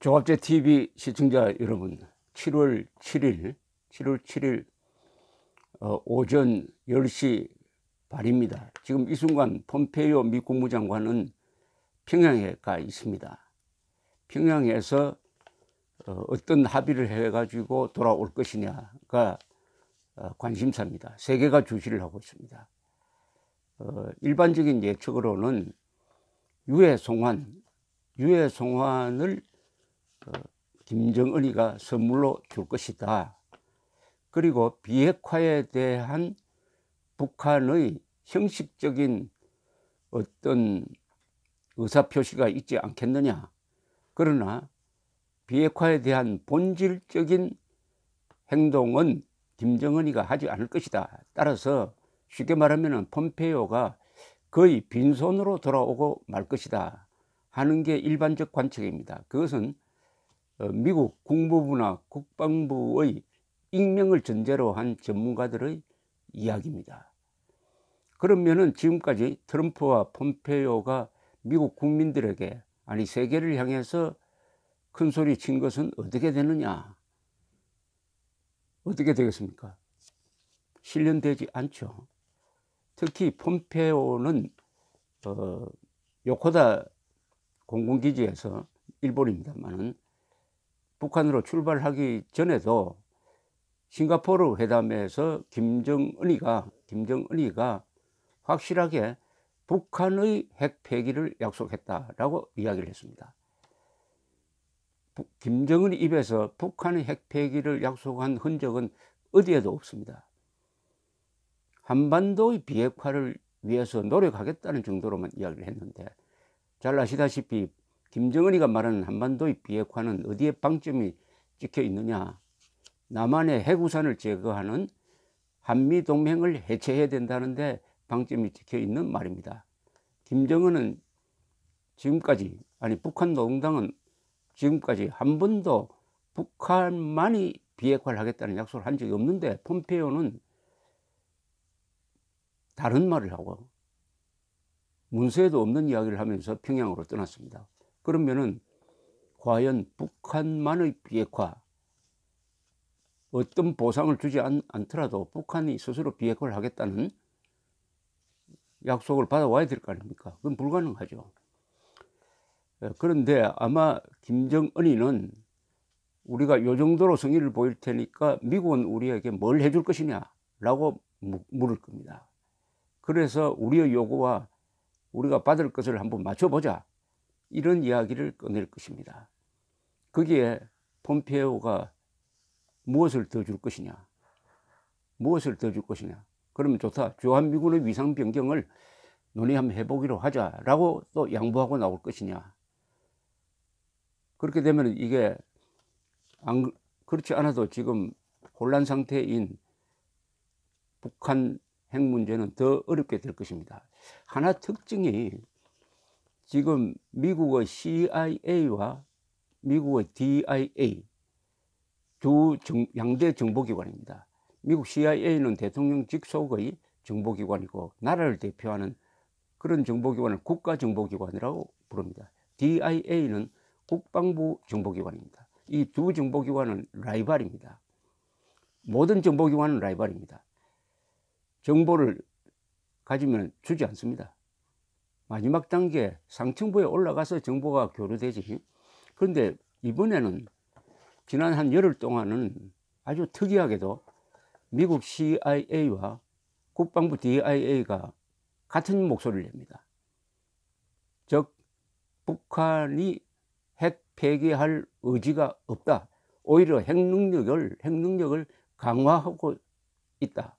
조합제 TV 시청자 여러분, 7월 7일, 7월 7일 어, 오전 10시 발입니다. 지금 이 순간 폼페이오 미 국무장관은 평양에 가 있습니다. 평양에서 어, 떤 합의를 해가지고 돌아올 것이냐가 어, 관심사입니다. 세계가 주시를 하고 있습니다. 어, 일반적인 예측으로는 유해 송환, 유해 송환을 어, 김정은이가 선물로 줄 것이다. 그리고 비핵화에 대한 북한의 형식적인 어떤 의사표시가 있지 않겠느냐. 그러나 비핵화에 대한 본질적인 행동은 김정은이가 하지 않을 것이다. 따라서 쉽게 말하면 폼페이오가 거의 빈손으로 돌아오고 말 것이다 하는 게 일반적 관측입니다. 그것은 어, 미국 국무부나 국방부의 익명을 전제로 한 전문가들의 이야기입니다. 그러면은 지금까지 트럼프와 폼페이오가 미국 국민들에게 아니 세계를 향해서 큰 소리 친 것은 어떻게 되느냐? 어떻게 되겠습니까? 실현되지 않죠. 특히 폼페오는 어, 요코다 공군기지에서 일본입니다만은 북한으로 출발하기 전에도 싱가포르 회담에서 김정은이가 김정은이가 확실하게 북한의 핵 폐기를 약속했다라고 이야기를 했습니다. 김정은 입에서 북한의 핵 폐기를 약속한 흔적은 어디에도 없습니다. 한반도의 비핵화를 위해서 노력하겠다는 정도로만 이야기를 했는데 잘 아시다시피 김정은이가 말하는 한반도의 비핵화는 어디에 방점이 찍혀 있느냐 남한의 핵우산을 제거하는 한미동맹을 해체해야 된다는데 방점이 찍혀 있는 말입니다 김정은은 지금까지 아니 북한 노동당은 지금까지 한 번도 북한만이 비핵화를 하겠다는 약속을 한 적이 없는데 폼페오는 다른 말을 하고 문서에도 없는 이야기를 하면서 평양으로 떠났습니다. 그러면은 과연 북한만의 비핵화 어떤 보상을 주지 않, 않더라도 북한이 스스로 비핵화를 하겠다는 약속을 받아와야 될 거 아닙니까? 그건 불가능하죠. 예, 그런데 아마 김정은이는 우리가 요 정도로 성의를 보일 테니까 미국은 우리에게 뭘 해줄 것이냐라고 물을 겁니다. 그래서 우리의 요구와 우리가 받을 것을 한번 맞춰보자. 이런 이야기를 꺼낼 것입니다. 거기에 폼페오가 무엇을 더 줄 것이냐? 무엇을 더 줄 것이냐? 그러면 좋다. 주한미군의 위상 변경을 논의 한번 해보기로 하자라고 또 양보하고 나올 것이냐? 그렇게 되면 이게 안, 그, 그렇지 않아도 지금 혼란 상태인 북한 핵 문제는 더 어렵게 될 것입니다. 하나 특징이 지금 미국의 CIA와 미국의 DIA 두 정, 양대 정보기관입니다. 미국 CIA는 대통령 직속의 정보기관이고 나라를 대표하는 그런 정보기관을 국가정보기관이라고 부릅니다. DIA는 국방부 정보기관입니다. 이 두 정보기관은 라이벌입니다. 모든 정보기관은 라이벌입니다. 정보를 가지면 주지 않습니다. 마지막 단계 상층부에 올라가서 정보가 교류되지. 그런데 이번에는 지난 한 열흘 동안은 아주 특이하게도 미국 CIA와 국방부 DIA가 같은 목소리를 냅니다. 즉, 북한이 핵 폐기할 의지가 없다. 오히려 핵 능력을, 핵 능력을 강화하고 있다.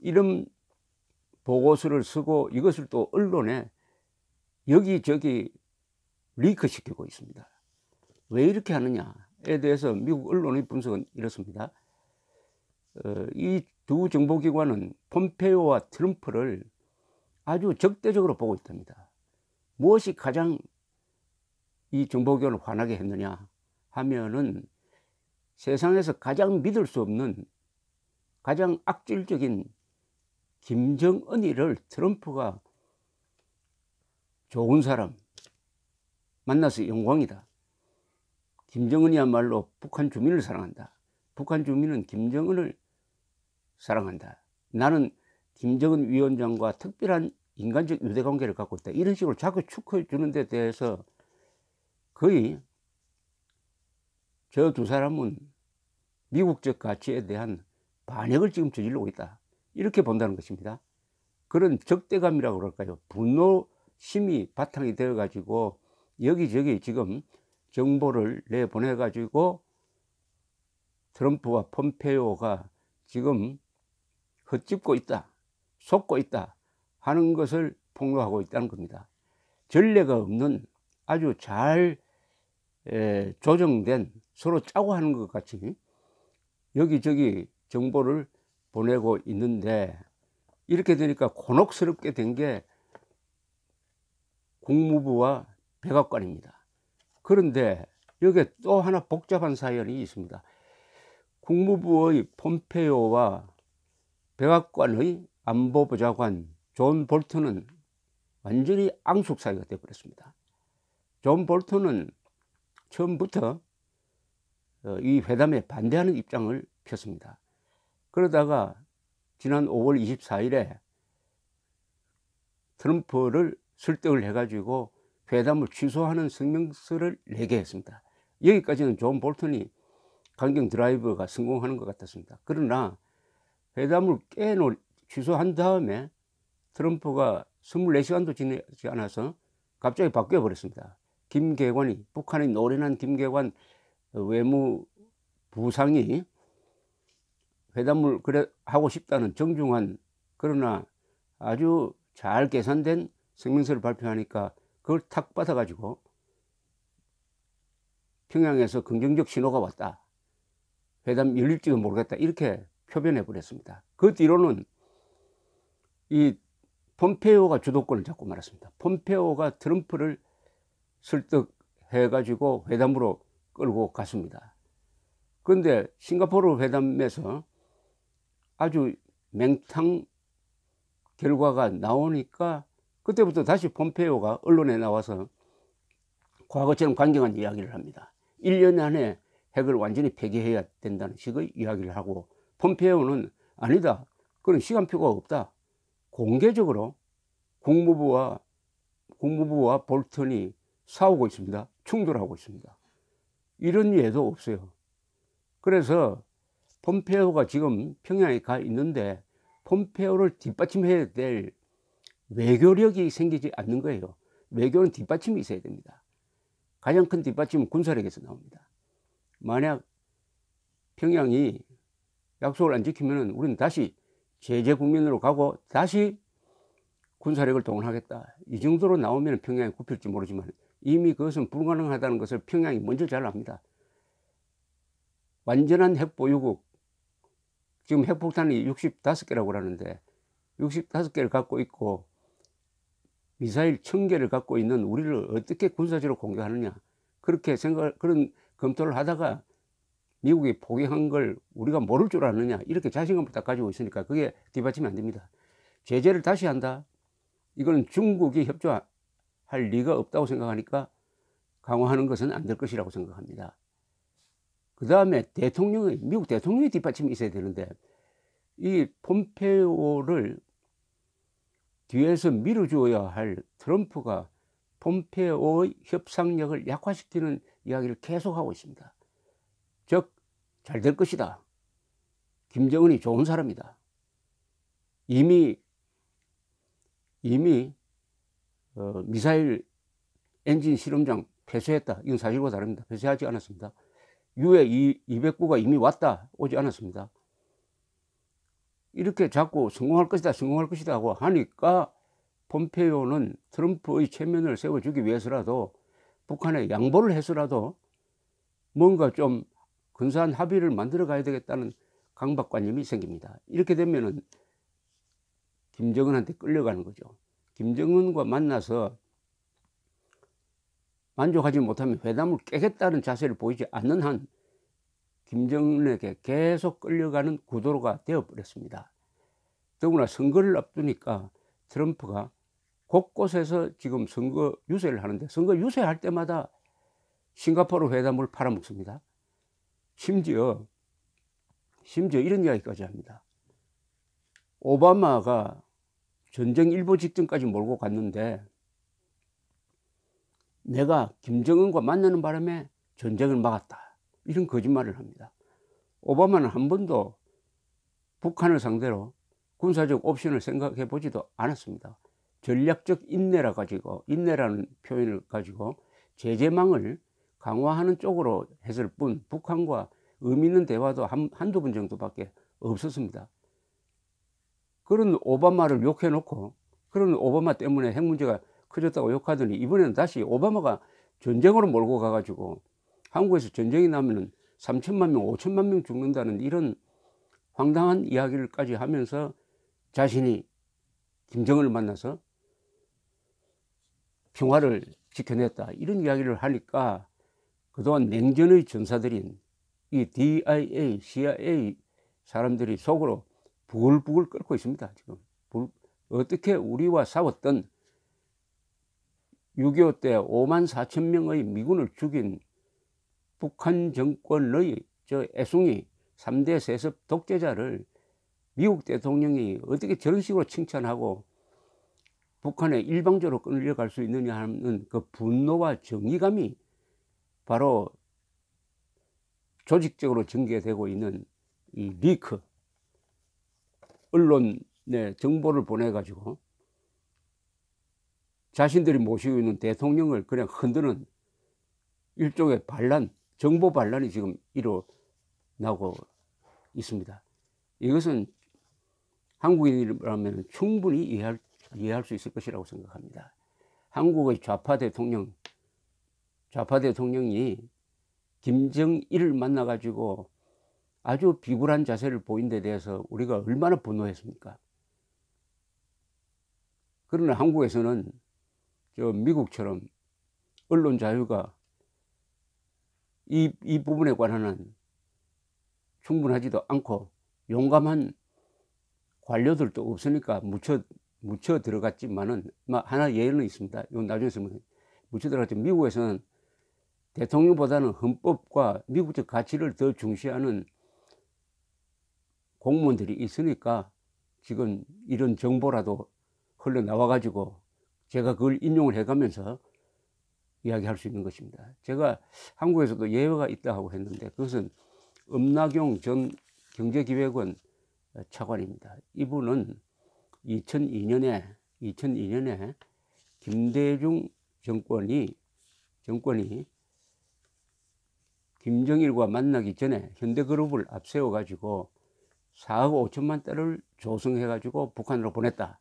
이런 보고서를 쓰고 이것을 또 언론에 여기저기 리크시키고 있습니다. 왜 이렇게 하느냐에 대해서 미국 언론의 분석은 이렇습니다. 어, 이두 정보기관은 폼페오와 트럼프를 아주 적대적으로 보고 있답니다. 무엇이 가장 이 정보기관을 화나게 했느냐 하면은 세상에서 가장 믿을 수 없는 가장 악질적인 김정은이를 트럼프가 좋은 사람 만나서 영광이다. 김정은이야말로 북한 주민을 사랑한다. 북한 주민은 김정은을 사랑한다. 나는 김정은 위원장과 특별한 인간적 유대관계를 갖고 있다. 이런 식으로 자꾸 축하해 주는 데 대해서 거의 저 두 사람은 미국적 가치에 대한 반역을 지금 저질르고 있다. 이렇게 본다는 것입니다. 그런 적대감이라고 그럴까요? 분노심이 바탕이 되어 가지고 여기저기 지금 정보를 내보내 가지고 트럼프와 폼페오가 지금 헛짚고 있다, 속고 있다 하는 것을 폭로하고 있다는 겁니다. 전례가 없는 아주 잘 조정된 서로 짜고 하는 것 같이 여기저기 정보를 보내고 있는데 이렇게 되니까 곤혹스럽게 된 게 국무부와 백악관입니다. 그런데 여기에 또 하나 복잡한 사연이 있습니다. 국무부의 폼페오와 백악관의 안보보좌관 존 볼턴은 완전히 앙숙 사이가 되어버렸습니다. 존 볼턴은 처음부터 어, 이 회담에 반대하는 입장을 폈습니다. 그러다가 지난 5월 24일에 트럼프를 설득을 해가지고 회담을 취소하는 성명서를 내게 했습니다. 여기까지는 존 볼턴이 강경 드라이브가 성공하는 것 같았습니다. 그러나 회담을 깨놓, 취소한 다음에 트럼프가 24시간도 지나지 않아서 갑자기 바뀌어버렸습니다. 김계관이, 북한의 노련한 김계관 외무부상이 회담을 그래 하고 싶다는 정중한 그러나 아주 잘 계산된 성명서를 발표하니까 그걸 탁 받아가지고 평양에서 긍정적 신호가 왔다. 회담 열릴지도 모르겠다. 이렇게 표변해 버렸습니다. 그 뒤로는 이 폼페오가 주도권을 잡고 말았습니다. 폼페오가 트럼프를 설득해가지고 회담으로 끌고 갔습니다. 그런데 싱가포르 회담에서 아주 맹탕 결과가 나오니까 그때부터 다시 폼페이오가 언론에 나와서 과거처럼 강경한 이야기를 합니다. 1년 안에 핵을 완전히 폐기해야 된다는 식의 이야기를 하고 폼페이오는 아니다. 그런 시간표가 없다. 공개적으로 국무부와 국무부와 볼턴이 싸우고 있습니다. 충돌하고 있습니다. 이런 예도 없어요. 그래서 폼페오가 지금 평양에 가 있는데 폼페오를 뒷받침해야 될 외교력이 생기지 않는 거예요. 외교는 뒷받침이 있어야 됩니다. 가장 큰 뒷받침은 군사력에서 나옵니다. 만약 평양이 약속을 안 지키면 우리는 다시 제재 국민으로 가고 다시 군사력을 동원하겠다. 이 정도로 나오면 평양이 굽힐지 모르지만 이미 그것은 불가능하다는 것을 평양이 먼저 잘 압니다. 완전한 핵보유국, 지금 핵폭탄이 65개라고 그러는데 65개를 갖고 있고 미사일 1000개를 갖고 있는 우리를 어떻게 군사적으로 공격하느냐 그렇게 생각 그런 검토를 하다가 미국이 포기한 걸 우리가 모를 줄 아느냐 이렇게 자신감을 딱 가지고 있으니까 그게 뒤받치면 안 됩니다. 제재를 다시 한다. 이건 중국이 협조할 리가 없다고 생각하니까 강화하는 것은 안 될 것이라고 생각합니다. 그 다음에 대통령의, 미국 대통령의 뒷받침이 있어야 되는데, 이 폼페오를 뒤에서 밀어주어야할 트럼프가 폼페오의 협상력을 약화시키는 이야기를 계속하고 있습니다. 즉, 잘 될 것이다. 김정은이 좋은 사람이다. 이미, 이미, 어, 미사일 엔진 실험장 폐쇄했다. 이건 사실과 다릅니다. 폐쇄하지 않았습니다. 유해 200구가 이미 왔다 오지 않았습니다. 이렇게 자꾸 성공할 것이다 성공할 것이다 하고 하니까 폼페이오는 트럼프의 체면을 세워주기 위해서라도 북한에 양보를 해서라도 뭔가 좀 근사한 합의를 만들어 가야 되겠다는 강박관념이 생깁니다. 이렇게 되면은 김정은한테 끌려가는 거죠. 김정은과 만나서 만족하지 못하면 회담을 깨겠다는 자세를 보이지 않는 한 김정은에게 계속 끌려가는 구도로가 되어버렸습니다. 더구나 선거를 앞두니까 트럼프가 곳곳에서 지금 선거 유세를 하는데 선거 유세할 때마다 싱가포르 회담을 팔아먹습니다. 심지어 심지어 이런 이야기까지 합니다. 오바마가 전쟁 일보 직전까지 몰고 갔는데 내가 김정은과 만나는 바람에 전쟁을 막았다. 이런 거짓말을 합니다. 오바마는 한 번도 북한을 상대로 군사적 옵션을 생각해 보지도 않았습니다. 전략적 인내라 가지고, 인내라는 표현을 가지고 제재망을 강화하는 쪽으로 했을 뿐 북한과 의미 있는 대화도 한, 한두 번 정도밖에 없었습니다. 그런 오바마를 욕해놓고 그런 오바마 때문에 핵 문제가 그졌다고 욕하더니 이번에는 다시 오바마가 전쟁으로 몰고 가가지고 한국에서 전쟁이 나면은 3천만 명, 5천만 명 죽는다는 이런 황당한 이야기를까지 하면서 자신이 김정을 만나서 평화를 지켜냈다 이런 이야기를 하니까 그동안 냉전의 전사들인 이 DIA, CIA 사람들이 속으로 부글부글 끓고 있습니다 지금 어떻게 우리와 싸웠던 6.25때 5만 4천 명의 미군을 죽인 북한 정권의 저 애송이 3대 세습 독재자를 미국 대통령이 어떻게 저런 식으로 칭찬하고 북한에 일방적으로 끌려갈 수 있느냐 하는 그 분노와 정의감이 바로 조직적으로 전개되고 있는 이 리크 언론에 정보를 보내 가지고 자신들이 모시고 있는 대통령을 그냥 흔드는 일종의 반란, 정보 반란이 지금 일어나고 있습니다. 이것은 한국인이라면 충분히 이해할, 이해할 수 있을 것이라고 생각합니다. 한국의 좌파 대통령, 좌파 대통령이 김정일을 만나가지고 아주 비굴한 자세를 보인 데 대해서 우리가 얼마나 분노했습니까? 그러나 한국에서는 저 미국처럼 언론 자유가 이, 이 부분에 관한 충분하지도 않고 용감한 관료들도 없으니까 묻혀, 묻혀 들어갔지만은, 하나 예는 외 있습니다. 나중에 쓰면 묻혀 들어갔지만 미국에서는 대통령보다는 헌법과 미국적 가치를 더 중시하는 공무원들이 있으니까 지금 이런 정보라도 흘러나와가지고 제가 그걸 인용을 해가면서 이야기할 수 있는 것입니다. 제가 한국에서도 예외가 있다고 했는데 그것은 음나경 전 경제기획원 차관입니다. 이분은 2002년에 2002년에 김대중 정권이 정권이 김정일과 만나기 전에 현대그룹을 앞세워 가지고 4억 5천만 달을 조성해 가지고 북한으로 보냈다.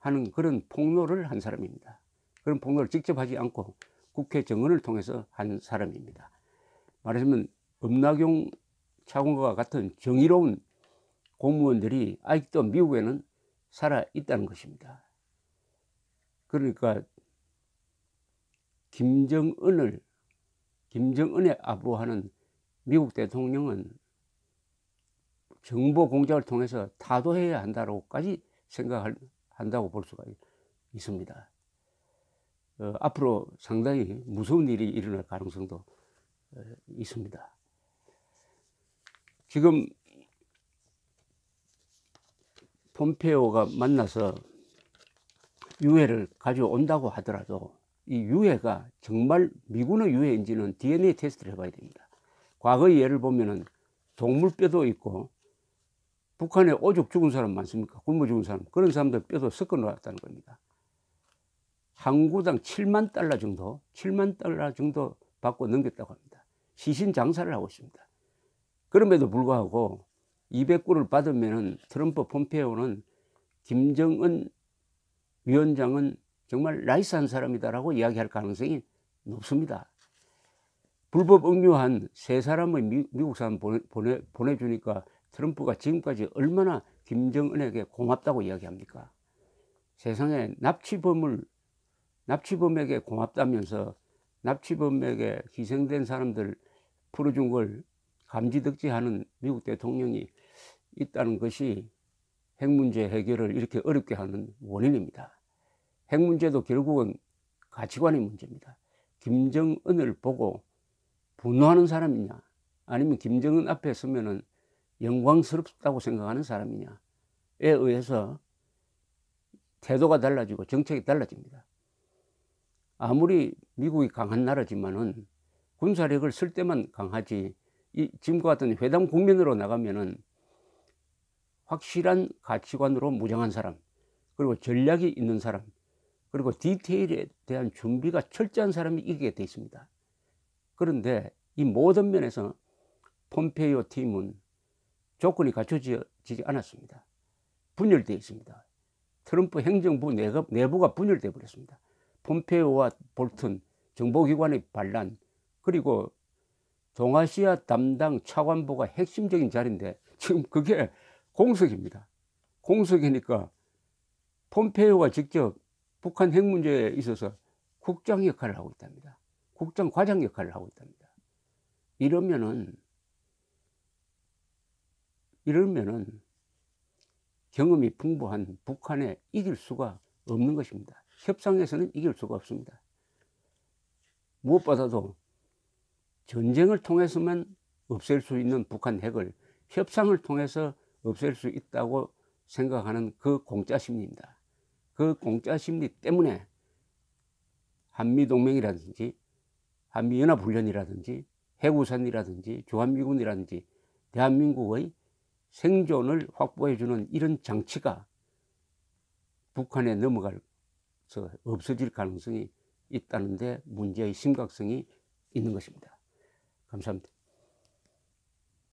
하는 그런 폭로를 한 사람입니다. 그런 폭로를 직접 하지 않고 국회 정원을 통해서 한 사람입니다. 말하자면 음나경 차관과 같은 정의로운 공무원들이 아직도 미국에는 살아 있다는 것입니다. 그러니까 김정은을 김정은의 아부하는 미국 대통령은 정보 공작을 통해서 타도해야 한다고까지 생각할 한다고 볼 수가 있습니다. 어, 앞으로 상당히 무서운 일이 일어날 가능성도 어, 있습니다. 지금 폼페오가 만나서 유해를 가져온다고 하더라도 이 유해가 정말 미군의 유해인지는 DNA 테스트를 해봐야 됩니다. 과거 예를 보면 동물뼈도 있고 북한에 오죽 죽은 사람 많습니까? 굶어 죽은 사람. 그런 사람들 뼈도 섞어 놓았다는 겁니다. 항구당 7만 달러 정도, 7만 달러 정도 받고 넘겼다고 합니다. 시신 장사를 하고 있습니다. 그럼에도 불구하고 200구를 받으면 트럼프 폼페오는 김정은 위원장은 정말 라이스한 사람이다라고 이야기할 가능성이 높습니다. 불법 억류한 세 사람을 미, 국 사람 보내, 보내, 보내주니까 트럼프가 지금까지 얼마나 김정은에게 고맙다고 이야기합니까? 세상에 납치범을 납치범에게 고맙다면서 납치범에게 희생된 사람들 풀어준 걸 감지덕지하는 미국 대통령이 있다는 것이 핵 문제 해결을 이렇게 어렵게 하는 원인입니다. 핵 문제도 결국은 가치관의 문제입니다. 김정은을 보고 분노하는 사람이냐 아니면 김정은 앞에 서면은 영광스럽다고 생각하는 사람이냐에 의해서 태도가 달라지고 정책이 달라집니다. 아무리 미국이 강한 나라지만은 군사력을 쓸 때만 강하지 이 지금과 같은 회담 국면으로 나가면은 확실한 가치관으로 무장한 사람 그리고 전략이 있는 사람 그리고 디테일에 대한 준비가 철저한 사람이 이기게 되어 있습니다. 그런데 이 모든 면에서 폼페이오 팀은 조건이 갖춰지지 않았습니다. 분열되 있습니다. 트럼프 행정부 내부가 분열되 버렸습니다. 폼페오와 볼튼 정보기관의 반란 그리고 동아시아 담당 차관보가 핵심적인 자리인데 지금 그게 공석입니다. 공석이니까 폼페오가 직접 북한 핵 문제에 있어서 국장 역할을 하고 있답니다. 국장 과장 역할을 하고 있답니다. 이러면은 이러면은 경험이 풍부한 북한에 이길 수가 없는 것입니다. 협상에서는 이길 수가 없습니다. 무엇보다도 전쟁을 통해서만 없앨 수 있는 북한 핵을 협상을 통해서 없앨 수 있다고 생각하는 그 공짜 심리입니다. 그 공짜 심리 때문에 한미동맹이라든지 한미연합훈련이라든지 해구산이라든지 주한미군이라든지 대한민국의 생존을 확보해주는 이런 장치가 북한에 넘어갈 없어질 가능성이 있다는데 문제의 심각성이 있는 것입니다. 감사합니다.